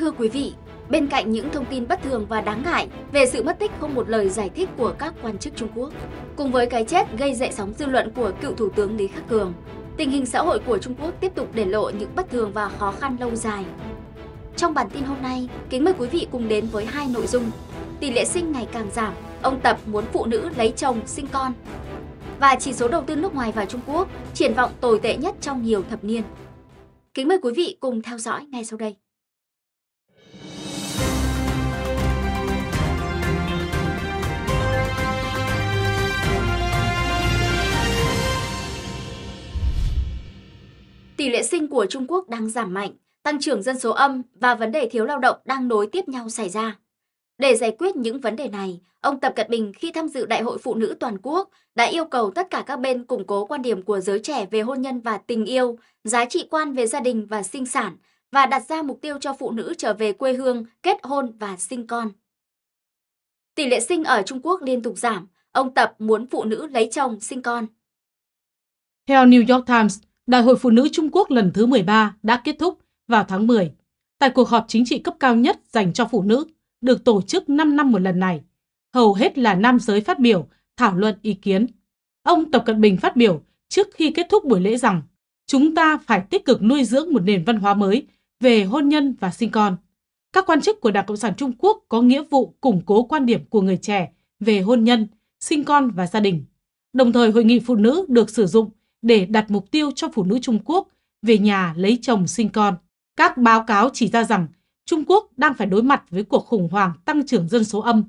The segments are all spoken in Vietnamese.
Thưa quý vị, bên cạnh những thông tin bất thường và đáng ngại về sự mất tích không một lời giải thích của các quan chức Trung Quốc, cùng với cái chết gây dậy sóng dư luận của cựu Thủ tướng Lý Khắc Cường, tình hình xã hội của Trung Quốc tiếp tục để lộ những bất thường và khó khăn lâu dài. Trong bản tin hôm nay, kính mời quý vị cùng đến với hai nội dung. Tỷ lệ sinh ngày càng giảm, ông Tập muốn phụ nữ lấy chồng, sinh con. Và chỉ số đầu tư nước ngoài vào Trung Quốc, triển vọng tồi tệ nhất trong nhiều thập niên. Kính mời quý vị cùng theo dõi ngay sau đây. tỷ lệ sinh của Trung Quốc đang giảm mạnh, tăng trưởng dân số âm và vấn đề thiếu lao động đang nối tiếp nhau xảy ra. Để giải quyết những vấn đề này, ông Tập Cận Bình khi tham dự Đại hội Phụ nữ Toàn quốc đã yêu cầu tất cả các bên củng cố quan điểm của giới trẻ về hôn nhân và tình yêu, giá trị quan về gia đình và sinh sản và đặt ra mục tiêu cho phụ nữ trở về quê hương, kết hôn và sinh con. Tỷ lệ sinh ở Trung Quốc liên tục giảm, ông Tập muốn phụ nữ lấy chồng, sinh con. Theo New York Times, Đại hội Phụ nữ Trung Quốc lần thứ 13 đã kết thúc vào tháng 10. Tại cuộc họp chính trị cấp cao nhất dành cho phụ nữ, được tổ chức 5 năm một lần này, hầu hết là nam giới phát biểu, thảo luận ý kiến. Ông Tập Cận Bình phát biểu trước khi kết thúc buổi lễ rằng chúng ta phải tích cực nuôi dưỡng một nền văn hóa mới về hôn nhân và sinh con. Các quan chức của Đảng Cộng sản Trung Quốc có nghĩa vụ củng cố quan điểm của người trẻ về hôn nhân, sinh con và gia đình. Đồng thời hội nghị phụ nữ được sử dụng để đặt mục tiêu cho phụ nữ Trung Quốc về nhà lấy chồng sinh con. Các báo cáo chỉ ra rằng Trung Quốc đang phải đối mặt với cuộc khủng hoảng tăng trưởng dân số âm.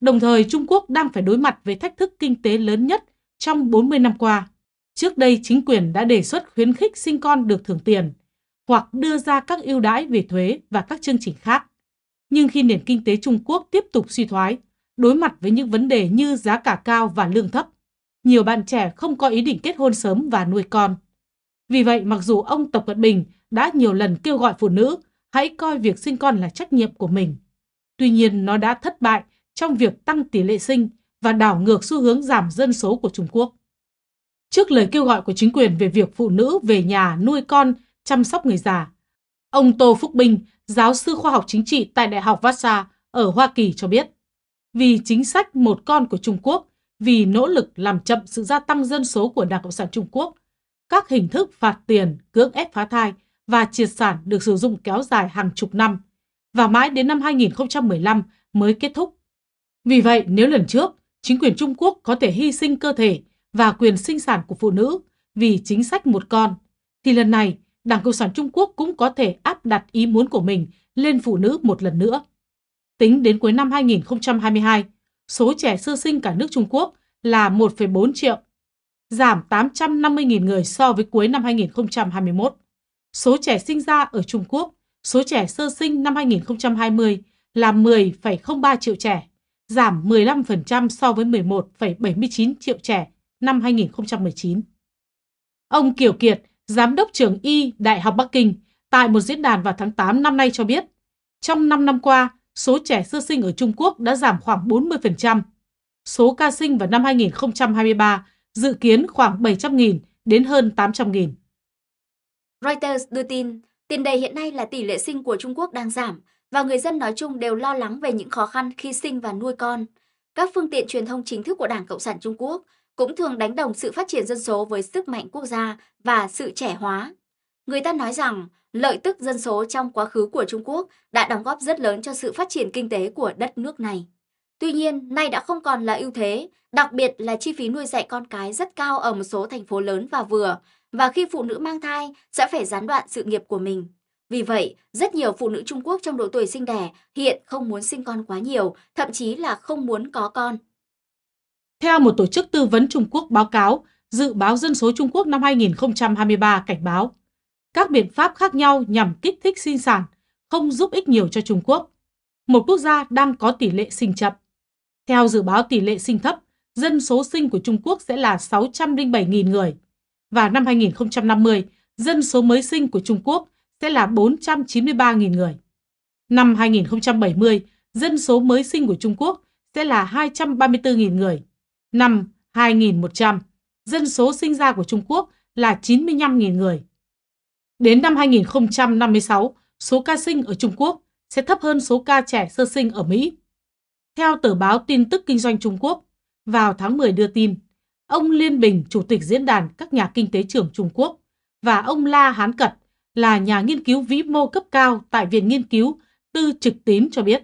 Đồng thời Trung Quốc đang phải đối mặt với thách thức kinh tế lớn nhất trong 40 năm qua. Trước đây chính quyền đã đề xuất khuyến khích sinh con được thưởng tiền hoặc đưa ra các ưu đãi về thuế và các chương trình khác. Nhưng khi nền kinh tế Trung Quốc tiếp tục suy thoái, đối mặt với những vấn đề như giá cả cao và lương thấp, nhiều bạn trẻ không có ý định kết hôn sớm và nuôi con. Vì vậy, mặc dù ông Tập Cận Bình đã nhiều lần kêu gọi phụ nữ hãy coi việc sinh con là trách nhiệm của mình. Tuy nhiên, nó đã thất bại trong việc tăng tỷ lệ sinh và đảo ngược xu hướng giảm dân số của Trung Quốc. Trước lời kêu gọi của chính quyền về việc phụ nữ về nhà nuôi con, chăm sóc người già, ông Tô Phúc Bình, giáo sư khoa học chính trị tại Đại học vassar ở Hoa Kỳ cho biết, vì chính sách một con của Trung Quốc vì nỗ lực làm chậm sự gia tăng dân số của Đảng Cộng sản Trung Quốc. Các hình thức phạt tiền, cưỡng ép phá thai và triệt sản được sử dụng kéo dài hàng chục năm và mãi đến năm 2015 mới kết thúc. Vì vậy, nếu lần trước, chính quyền Trung Quốc có thể hy sinh cơ thể và quyền sinh sản của phụ nữ vì chính sách một con, thì lần này Đảng Cộng sản Trung Quốc cũng có thể áp đặt ý muốn của mình lên phụ nữ một lần nữa. Tính đến cuối năm 2022, số trẻ sơ sinh cả nước Trung Quốc là 1,4 triệu, giảm 850.000 người so với cuối năm 2021. Số trẻ sinh ra ở Trung Quốc, số trẻ sơ sinh năm 2020 là 10,03 triệu trẻ, giảm 15% so với 11,79 triệu trẻ năm 2019. Ông Kiều Kiệt, Giám đốc trường Y Đại học Bắc Kinh, tại một diễn đàn vào tháng 8 năm nay cho biết, trong 5 năm qua, số trẻ sơ sinh ở Trung Quốc đã giảm khoảng 40%. Số ca sinh vào năm 2023 dự kiến khoảng 700.000 đến hơn 800.000. Reuters đưa tin, tiền đề hiện nay là tỷ lệ sinh của Trung Quốc đang giảm và người dân nói chung đều lo lắng về những khó khăn khi sinh và nuôi con. Các phương tiện truyền thông chính thức của Đảng Cộng sản Trung Quốc cũng thường đánh đồng sự phát triển dân số với sức mạnh quốc gia và sự trẻ hóa người ta nói rằng lợi tức dân số trong quá khứ của Trung Quốc đã đóng góp rất lớn cho sự phát triển kinh tế của đất nước này. Tuy nhiên, nay đã không còn là ưu thế, đặc biệt là chi phí nuôi dạy con cái rất cao ở một số thành phố lớn và vừa, và khi phụ nữ mang thai sẽ phải gián đoạn sự nghiệp của mình. Vì vậy, rất nhiều phụ nữ Trung Quốc trong độ tuổi sinh đẻ hiện không muốn sinh con quá nhiều, thậm chí là không muốn có con. Theo một tổ chức tư vấn Trung Quốc báo cáo, dự báo dân số Trung Quốc năm 2023 cảnh báo các biện pháp khác nhau nhằm kích thích sinh sản không giúp ích nhiều cho Trung Quốc, một quốc gia đang có tỷ lệ sinh chậm. Theo dự báo tỷ lệ sinh thấp, dân số sinh của Trung Quốc sẽ là 607.000 người và năm 2050, dân số mới sinh của Trung Quốc sẽ là 493.000 người. Năm 2070, dân số mới sinh của Trung Quốc sẽ là 234.000 người. Năm 2100, dân số sinh ra của Trung Quốc là 95.000 người. Đến năm 2056, số ca sinh ở Trung Quốc sẽ thấp hơn số ca trẻ sơ sinh ở Mỹ. Theo tờ báo Tin tức Kinh doanh Trung Quốc, vào tháng 10 đưa tin, ông Liên Bình, Chủ tịch Diễn đàn các nhà kinh tế trưởng Trung Quốc và ông La Hán Cật là nhà nghiên cứu vĩ mô cấp cao tại Viện Nghiên cứu Tư Trực Tín cho biết,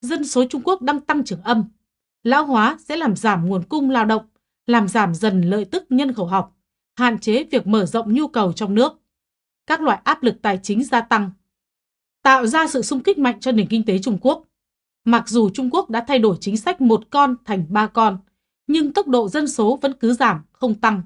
dân số Trung Quốc đang tăng trưởng âm. Lão hóa sẽ làm giảm nguồn cung lao động, làm giảm dần lợi tức nhân khẩu học, hạn chế việc mở rộng nhu cầu trong nước các loại áp lực tài chính gia tăng, tạo ra sự xung kích mạnh cho nền kinh tế Trung Quốc. Mặc dù Trung Quốc đã thay đổi chính sách một con thành ba con, nhưng tốc độ dân số vẫn cứ giảm, không tăng.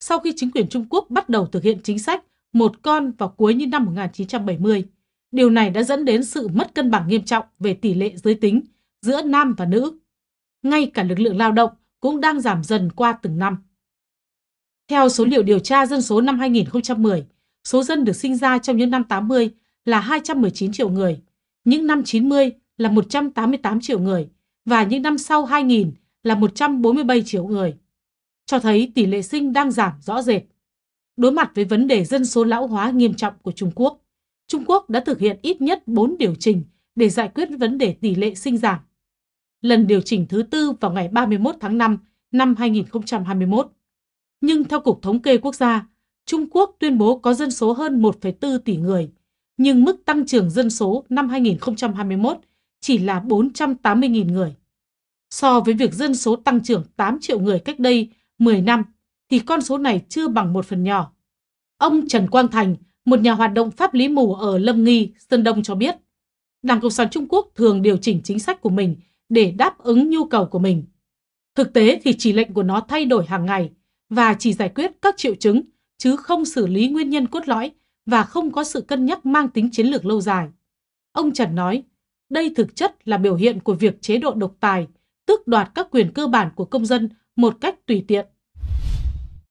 Sau khi chính quyền Trung Quốc bắt đầu thực hiện chính sách một con vào cuối những năm 1970, điều này đã dẫn đến sự mất cân bằng nghiêm trọng về tỷ lệ giới tính giữa nam và nữ. Ngay cả lực lượng lao động cũng đang giảm dần qua từng năm. Theo số liệu điều tra dân số năm 2010, số dân được sinh ra trong những năm 80 là 219 triệu người, những năm 90 là 188 triệu người và những năm sau 2000 là 147 triệu người. Cho thấy tỷ lệ sinh đang giảm rõ rệt. Đối mặt với vấn đề dân số lão hóa nghiêm trọng của Trung Quốc, Trung Quốc đã thực hiện ít nhất 4 điều chỉnh để giải quyết vấn đề tỷ lệ sinh giảm. Lần điều chỉnh thứ tư vào ngày 31 tháng 5 năm 2021. Nhưng theo Cục Thống kê Quốc gia, Trung Quốc tuyên bố có dân số hơn 1,4 tỷ người, nhưng mức tăng trưởng dân số năm 2021 chỉ là 480.000 người. So với việc dân số tăng trưởng 8 triệu người cách đây 10 năm, thì con số này chưa bằng một phần nhỏ. Ông Trần Quang Thành, một nhà hoạt động pháp lý mù ở Lâm Nghi, Sơn Đông cho biết, Đảng Cộng sản Trung Quốc thường điều chỉnh chính sách của mình để đáp ứng nhu cầu của mình. Thực tế thì chỉ lệnh của nó thay đổi hàng ngày và chỉ giải quyết các triệu chứng chứ không xử lý nguyên nhân cốt lõi và không có sự cân nhắc mang tính chiến lược lâu dài. Ông Trần nói, đây thực chất là biểu hiện của việc chế độ độc tài, tước đoạt các quyền cơ bản của công dân một cách tùy tiện.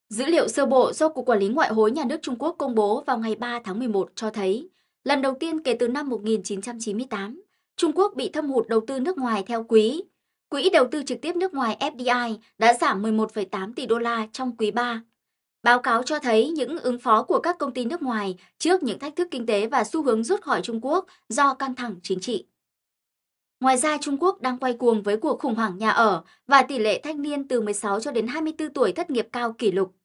Dữ liệu sơ bộ do Cục Quản lý Ngoại hối Nhà nước Trung Quốc công bố vào ngày 3 tháng 11 cho thấy, lần đầu tiên kể từ năm 1998, Trung Quốc bị thâm hụt đầu tư nước ngoài theo quý. Quỹ đầu tư trực tiếp nước ngoài FDI đã giảm 11,8 tỷ đô la trong quý 3 Báo cáo cho thấy những ứng phó của các công ty nước ngoài trước những thách thức kinh tế và xu hướng rút khỏi Trung Quốc do căng thẳng chính trị. Ngoài ra, Trung Quốc đang quay cuồng với cuộc khủng hoảng nhà ở và tỷ lệ thanh niên từ 16 cho đến 24 tuổi thất nghiệp cao kỷ lục.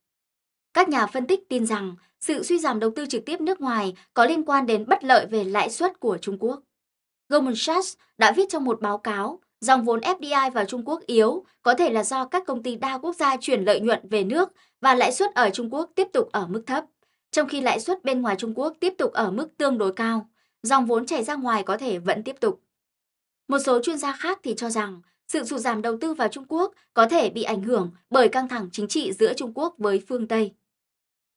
Các nhà phân tích tin rằng sự suy giảm đầu tư trực tiếp nước ngoài có liên quan đến bất lợi về lãi suất của Trung Quốc. Goldman Sachs đã viết trong một báo cáo Dòng vốn FDI vào Trung Quốc yếu có thể là do các công ty đa quốc gia chuyển lợi nhuận về nước và lãi suất ở Trung Quốc tiếp tục ở mức thấp, trong khi lãi suất bên ngoài Trung Quốc tiếp tục ở mức tương đối cao. Dòng vốn chảy ra ngoài có thể vẫn tiếp tục. Một số chuyên gia khác thì cho rằng sự sụt giảm đầu tư vào Trung Quốc có thể bị ảnh hưởng bởi căng thẳng chính trị giữa Trung Quốc với phương Tây.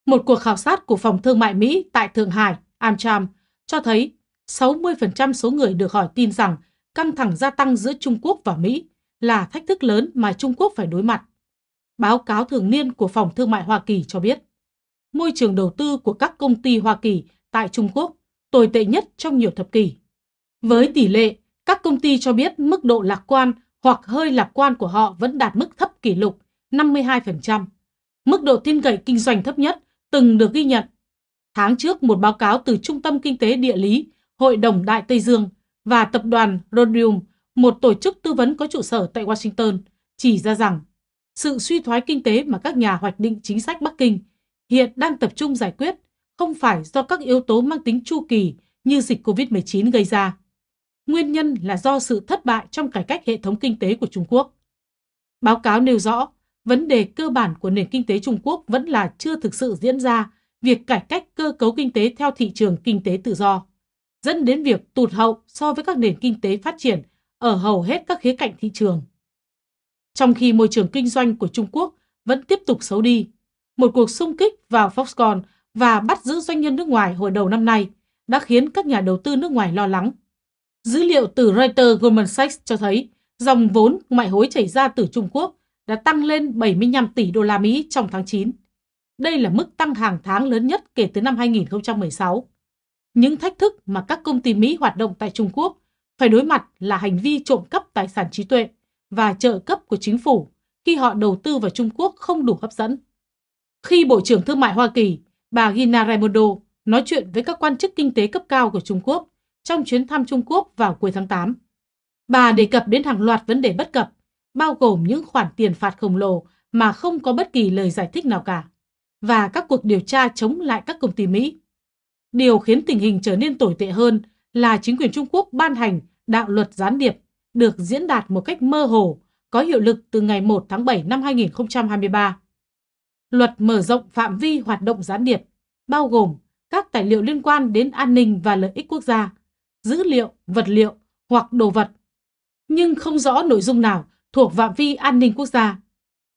Một cuộc khảo sát của Phòng Thương mại Mỹ tại Thượng Hải, Amcham, cho thấy 60% số người được hỏi tin rằng căng thẳng gia tăng giữa Trung Quốc và Mỹ là thách thức lớn mà Trung Quốc phải đối mặt. Báo cáo thường niên của Phòng Thương mại Hoa Kỳ cho biết, môi trường đầu tư của các công ty Hoa Kỳ tại Trung Quốc tồi tệ nhất trong nhiều thập kỷ. Với tỷ lệ, các công ty cho biết mức độ lạc quan hoặc hơi lạc quan của họ vẫn đạt mức thấp kỷ lục 52%, mức độ tin cậy kinh doanh thấp nhất từng được ghi nhận. Tháng trước, một báo cáo từ Trung tâm Kinh tế Địa lý Hội đồng Đại Tây Dương và tập đoàn Rhodium, một tổ chức tư vấn có trụ sở tại Washington, chỉ ra rằng sự suy thoái kinh tế mà các nhà hoạch định chính sách Bắc Kinh hiện đang tập trung giải quyết không phải do các yếu tố mang tính chu kỳ như dịch COVID-19 gây ra. Nguyên nhân là do sự thất bại trong cải cách hệ thống kinh tế của Trung Quốc. Báo cáo nêu rõ, vấn đề cơ bản của nền kinh tế Trung Quốc vẫn là chưa thực sự diễn ra việc cải cách cơ cấu kinh tế theo thị trường kinh tế tự do dẫn đến việc tụt hậu so với các nền kinh tế phát triển ở hầu hết các khía cạnh thị trường. Trong khi môi trường kinh doanh của Trung Quốc vẫn tiếp tục xấu đi, một cuộc xung kích vào Foxconn và bắt giữ doanh nhân nước ngoài hồi đầu năm nay đã khiến các nhà đầu tư nước ngoài lo lắng. Dữ liệu từ Reuters Goldman Sachs cho thấy dòng vốn ngoại hối chảy ra từ Trung Quốc đã tăng lên 75 tỷ đô la Mỹ trong tháng 9. Đây là mức tăng hàng tháng lớn nhất kể từ năm 2016. Những thách thức mà các công ty Mỹ hoạt động tại Trung Quốc phải đối mặt là hành vi trộm cắp tài sản trí tuệ và trợ cấp của chính phủ khi họ đầu tư vào Trung Quốc không đủ hấp dẫn. Khi Bộ trưởng Thương mại Hoa Kỳ, bà Gina Raimondo nói chuyện với các quan chức kinh tế cấp cao của Trung Quốc trong chuyến thăm Trung Quốc vào cuối tháng 8, bà đề cập đến hàng loạt vấn đề bất cập, bao gồm những khoản tiền phạt khổng lồ mà không có bất kỳ lời giải thích nào cả, và các cuộc điều tra chống lại các công ty Mỹ. Điều khiến tình hình trở nên tồi tệ hơn là chính quyền Trung Quốc ban hành đạo luật gián điệp được diễn đạt một cách mơ hồ, có hiệu lực từ ngày 1 tháng 7 năm 2023. Luật mở rộng phạm vi hoạt động gián điệp, bao gồm các tài liệu liên quan đến an ninh và lợi ích quốc gia, dữ liệu, vật liệu hoặc đồ vật, nhưng không rõ nội dung nào thuộc phạm vi an ninh quốc gia.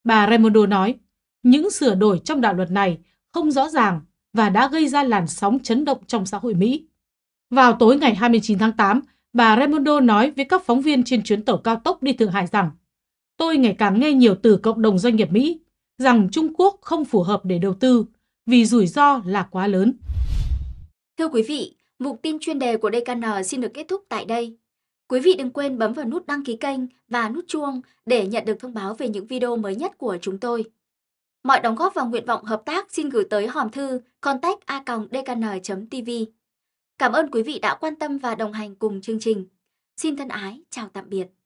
Bà Raimondo nói, những sửa đổi trong đạo luật này không rõ ràng và đã gây ra làn sóng chấn động trong xã hội Mỹ. Vào tối ngày 29 tháng 8, bà Raimondo nói với các phóng viên trên chuyến tàu cao tốc đi Thượng Hải rằng Tôi ngày càng nghe nhiều từ cộng đồng doanh nghiệp Mỹ rằng Trung Quốc không phù hợp để đầu tư vì rủi ro là quá lớn. Thưa quý vị, mục tin chuyên đề của DKN xin được kết thúc tại đây. Quý vị đừng quên bấm vào nút đăng ký kênh và nút chuông để nhận được thông báo về những video mới nhất của chúng tôi. Mọi đóng góp và nguyện vọng hợp tác xin gửi tới hòm thư contact a tv Cảm ơn quý vị đã quan tâm và đồng hành cùng chương trình. Xin thân ái, chào tạm biệt.